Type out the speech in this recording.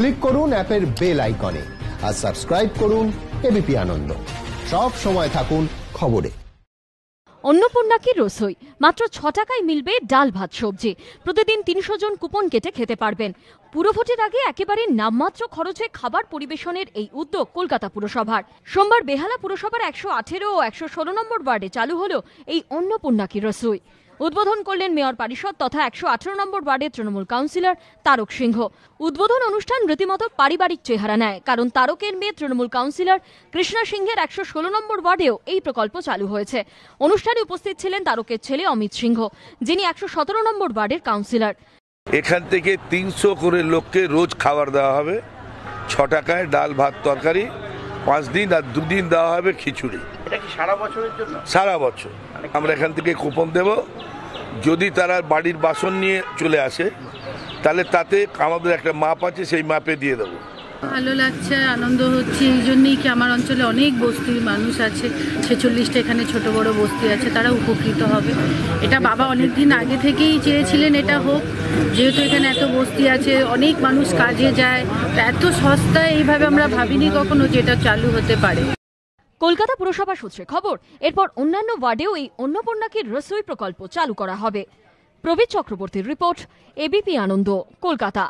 click করুন অ্যাপের bell আইকনে আর সাবস্ক্রাইব করুন এবিপি আনন্দ সব সময় থাকুন খবরে অন্নপূর্ণাকে রসই মাত্র ছ টাকায় মিলবে ডাল ভাত সবজি প্রতিদিন তিনশো জন কুপন কেটে খেতে পারবেন পুরভোটের আগে একেবারে নামমাত্র খরচে খাবার পরিবেশনের এই উদ্যোগ কলকাতা পুরসভার সোমবার বেহালা পুরসভার একশো আঠেরো ও একশো ষোলো নম্বর ওয়ার্ডে চালু হলো এই অন্নপূর্ণাকে রসই উদ্বোধন করলেন মেয়র পরিষদ তথা একশো আঠেরো নম্বর ওয়ার্ডের তৃণমূল কাউন্সিলর তারক সিংহ উদ্বোধন অনুষ্ঠান রীতিমতো পারিবারিক চেহারা নেয় কারণ তারকের মেয়ে তৃণমূল কাউন্সিলর কৃষ্ণা সিংহের একশো ষোলো নম্বর ওয়ার্ডেও এই প্রকল্প চালু হয়েছে অনুষ্ঠানে উপস্থিত ছিলেন তারকের ছেলে অমিত সিংহ যিনি একশো সতেরো নম্বর ওয়ার্ডের কাউন্সিলর এখান থেকে তিনশো করে লোককে রোজ খাবার দেওয়া হবে ছ টাকায় ডাল ভাত তরকারি পাঁচ দিন আর দুদিন দেওয়া হবে খিচুড়ি সারা বছরের জন্য সারা বছর মানে আমরা এখান থেকে কুপন দেব যদি তারা বাড়ির বাসন নিয়ে চলে আসে তাহলে তাতে আমাদের একটা মাপ আছে সেই মাপে দিয়ে দেবো ভালো লাগছে আনন্দ হচ্ছে এই জন্যেই কি আমার অঞ্চলে অনেক বস্তির মানুষ আছে ছেচল্লিশটা এখানে ছোট বড় বস্তি আছে তারা উপকৃত হবে এটা বাবা অনেক দিন আগে থেকেই চেয়েছিলেন এটা হোক যেহেতু এখানে এত বস্তি আছে অনেক মানুষ কাজে যায় এত সস্তায় এইভাবে আমরা ভাবিনি কখনো যে এটা চালু হতে পারে কলকাতা পুরসভা সূত্রে খবর এরপর অন্যান্য ওয়ার্ডেও এই অন্নপূর্ণাকে রসই প্রকল্প চালু করা হবে প্রবীর চক্রবর্তীর রিপোর্ট এবিপি আনন্দ কলকাতা